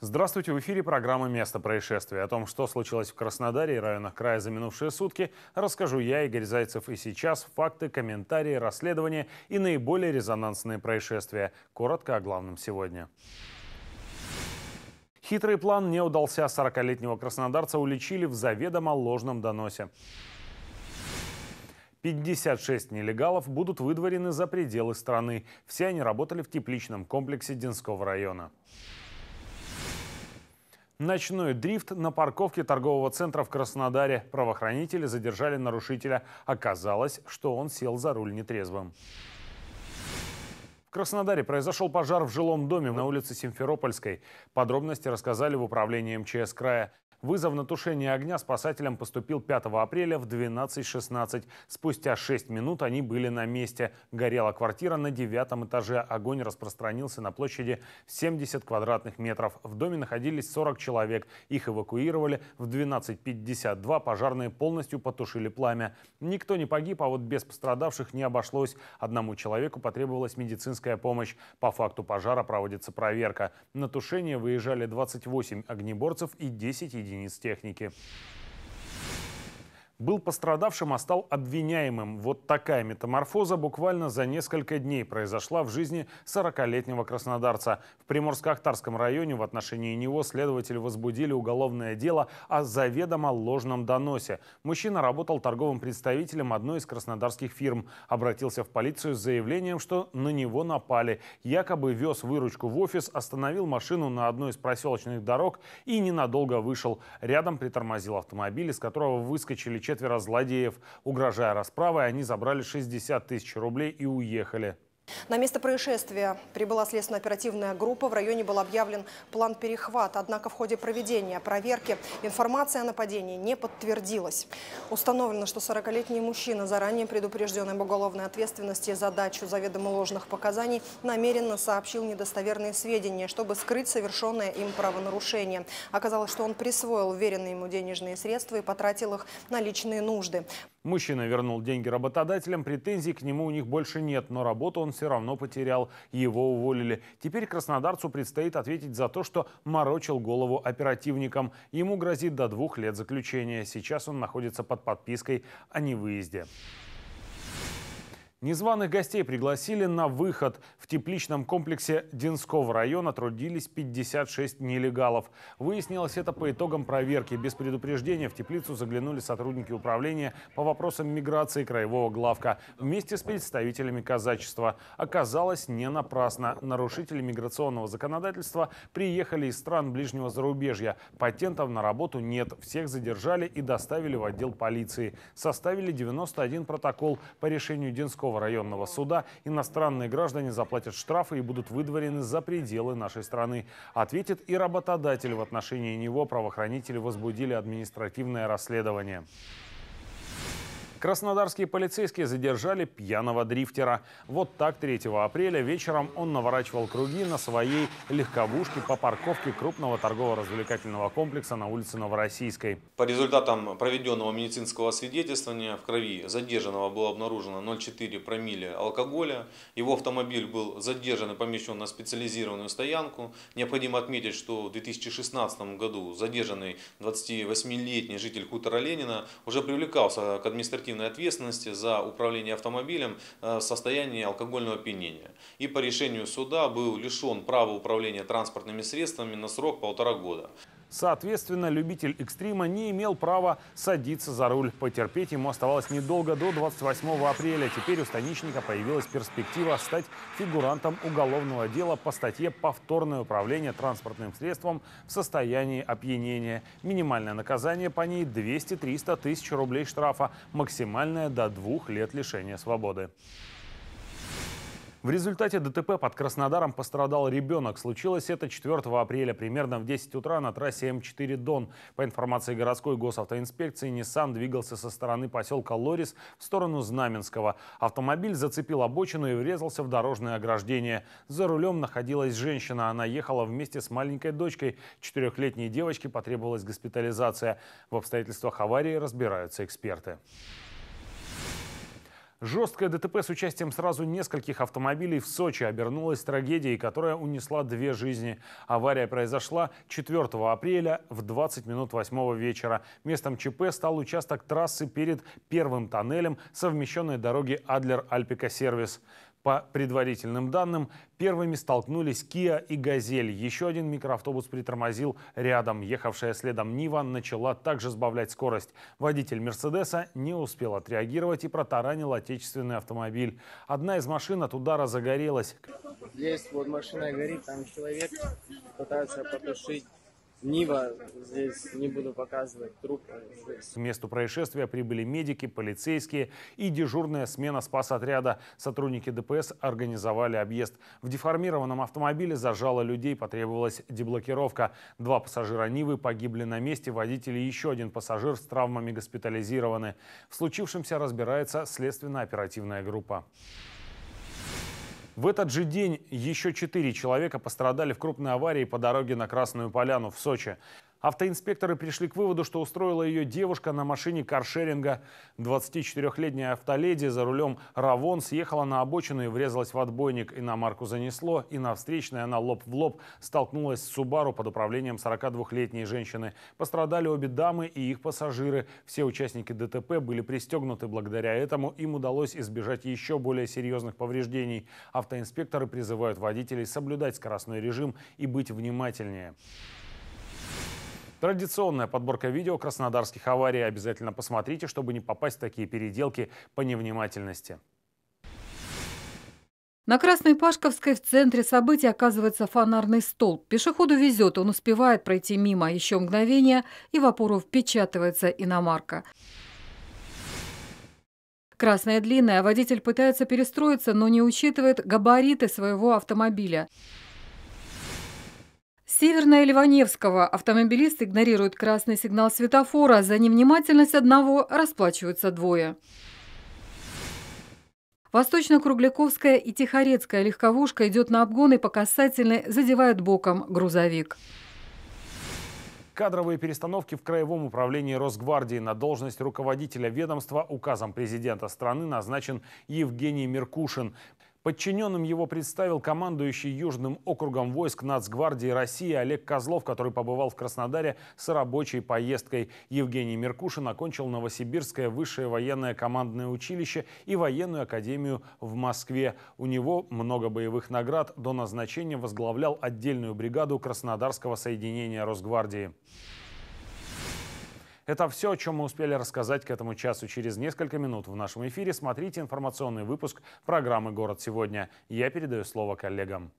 Здравствуйте, в эфире программа «Место происшествия». О том, что случилось в Краснодаре и районах края за минувшие сутки, расскажу я, Игорь Зайцев. И сейчас факты, комментарии, расследования и наиболее резонансные происшествия. Коротко о главном сегодня. Хитрый план не удался. 40-летнего краснодарца уличили в заведомо ложном доносе. 56 нелегалов будут выдворены за пределы страны. Все они работали в тепличном комплексе Динского района. Ночной дрифт на парковке торгового центра в Краснодаре. Правоохранители задержали нарушителя. Оказалось, что он сел за руль нетрезвым. В Краснодаре произошел пожар в жилом доме на улице Симферопольской. Подробности рассказали в управлении МЧС края. Вызов на тушение огня спасателям поступил 5 апреля в 12.16. Спустя 6 минут они были на месте. Горела квартира на девятом этаже. Огонь распространился на площади 70 квадратных метров. В доме находились 40 человек. Их эвакуировали в 12.52. Пожарные полностью потушили пламя. Никто не погиб, а вот без пострадавших не обошлось. Одному человеку потребовалась медицинская помощь. По факту пожара проводится проверка. На тушение выезжали 28 огнеборцев и 10 единиц единиц техники был пострадавшим, а стал обвиняемым. Вот такая метаморфоза буквально за несколько дней произошла в жизни 40-летнего краснодарца. В Приморско-Ахтарском районе в отношении него следователи возбудили уголовное дело о заведомо ложном доносе. Мужчина работал торговым представителем одной из краснодарских фирм. Обратился в полицию с заявлением, что на него напали. Якобы вез выручку в офис, остановил машину на одной из проселочных дорог и ненадолго вышел. Рядом притормозил автомобиль, из которого выскочили четверо злодеев. Угрожая расправой, они забрали 60 тысяч рублей и уехали. На место происшествия прибыла следственно-оперативная группа. В районе был объявлен план перехвата. Однако в ходе проведения проверки информация о нападении не подтвердилась. Установлено, что 40-летний мужчина, заранее предупрежденный об уголовной ответственности за дачу заведомо ложных показаний, намеренно сообщил недостоверные сведения, чтобы скрыть совершенное им правонарушение. Оказалось, что он присвоил веренные ему денежные средства и потратил их на личные нужды. Мужчина вернул деньги работодателям, претензий к нему у них больше нет, но работу он все равно потерял, его уволили. Теперь краснодарцу предстоит ответить за то, что морочил голову оперативникам. Ему грозит до двух лет заключения. Сейчас он находится под подпиской о невыезде. Незваных гостей пригласили на выход. В тепличном комплексе Динского района трудились 56 нелегалов. Выяснилось это по итогам проверки. Без предупреждения в теплицу заглянули сотрудники управления по вопросам миграции краевого главка вместе с представителями казачества. Оказалось, не напрасно. Нарушители миграционного законодательства приехали из стран ближнего зарубежья. Патентов на работу нет. Всех задержали и доставили в отдел полиции. Составили 91 протокол по решению Динского Тверского районного суда иностранные граждане заплатят штрафы и будут выдворены за пределы нашей страны. Ответит и работодатель. В отношении него правоохранители возбудили административное расследование. Краснодарские полицейские задержали пьяного дрифтера. Вот так 3 апреля вечером он наворачивал круги на своей легковушке по парковке крупного торгово-развлекательного комплекса на улице Новороссийской. По результатам проведенного медицинского свидетельствования в крови задержанного было обнаружено 0,4 промилле алкоголя. Его автомобиль был задержан и помещен на специализированную стоянку. Необходимо отметить, что в 2016 году задержанный 28-летний житель хутора Ленина уже привлекался к административному административной ответственности за управление автомобилем э, в состоянии алкогольного опьянения и по решению суда был лишен права управления транспортными средствами на срок полтора года. Соответственно, любитель экстрима не имел права садиться за руль. Потерпеть ему оставалось недолго до 28 апреля. Теперь у станичника появилась перспектива стать фигурантом уголовного дела по статье «Повторное управление транспортным средством в состоянии опьянения». Минимальное наказание по ней 200-300 тысяч рублей штрафа, максимальное до двух лет лишения свободы. В результате ДТП под Краснодаром пострадал ребенок. Случилось это 4 апреля примерно в 10 утра на трассе М4 «Дон». По информации городской госавтоинспекции, Nissan двигался со стороны поселка Лорис в сторону Знаменского. Автомобиль зацепил обочину и врезался в дорожное ограждение. За рулем находилась женщина. Она ехала вместе с маленькой дочкой. Четырехлетней девочке потребовалась госпитализация. В обстоятельствах аварии разбираются эксперты. Жесткое ДТП с участием сразу нескольких автомобилей в Сочи обернулось трагедией, которая унесла две жизни. Авария произошла 4 апреля в 20 минут 8 вечера. Местом ЧП стал участок трассы перед первым тоннелем совмещенной дороги Адлер-Альпика-Сервис. По предварительным данным, первыми столкнулись Kia и «Газель». Еще один микроавтобус притормозил рядом. Ехавшая следом «Нива» начала также сбавлять скорость. Водитель «Мерседеса» не успел отреагировать и протаранил отечественный автомобиль. Одна из машин от удара загорелась. Здесь вот машина горит, там человек пытается потушить Нива здесь не буду показывать, трупы здесь. К месту происшествия прибыли медики, полицейские и дежурная смена спас Сотрудники ДПС организовали объезд. В деформированном автомобиле зажало людей, потребовалась деблокировка. Два пассажира Нивы погибли на месте, водитель и еще один пассажир с травмами госпитализированы. В случившемся разбирается следственно-оперативная группа. В этот же день еще четыре человека пострадали в крупной аварии по дороге на Красную Поляну в Сочи. Автоинспекторы пришли к выводу, что устроила ее девушка на машине каршеринга. 24-летняя автоледи за рулем Равон съехала на обочину и врезалась в отбойник. и на Марку занесло, и на встречной она лоб в лоб столкнулась с Субару под управлением 42-летней женщины. Пострадали обе дамы и их пассажиры. Все участники ДТП были пристегнуты. Благодаря этому им удалось избежать еще более серьезных повреждений. Автоинспекторы призывают водителей соблюдать скоростной режим и быть внимательнее. Традиционная подборка видео краснодарских аварий. Обязательно посмотрите, чтобы не попасть в такие переделки по невнимательности. На Красной Пашковской в центре событий оказывается фонарный столб. Пешеходу везет, он успевает пройти мимо. Еще мгновение, и в опору впечатывается иномарка. Красная длинная, водитель пытается перестроиться, но не учитывает габариты своего автомобиля. Северная Ливаневского. Автомобилист игнорирует красный сигнал светофора. За невнимательность одного расплачиваются двое. Восточно-Кругляковская и Тихорецкая легковушка идет на обгон и по касательной задевает боком грузовик. Кадровые перестановки в Краевом управлении Росгвардии на должность руководителя ведомства указом президента страны назначен Евгений Меркушин. Подчиненным его представил командующий Южным округом войск Нацгвардии России Олег Козлов, который побывал в Краснодаре с рабочей поездкой. Евгений Меркушин окончил Новосибирское высшее военное командное училище и военную академию в Москве. У него много боевых наград. До назначения возглавлял отдельную бригаду Краснодарского соединения Росгвардии. Это все, о чем мы успели рассказать к этому часу. Через несколько минут в нашем эфире смотрите информационный выпуск программы «Город сегодня». Я передаю слово коллегам.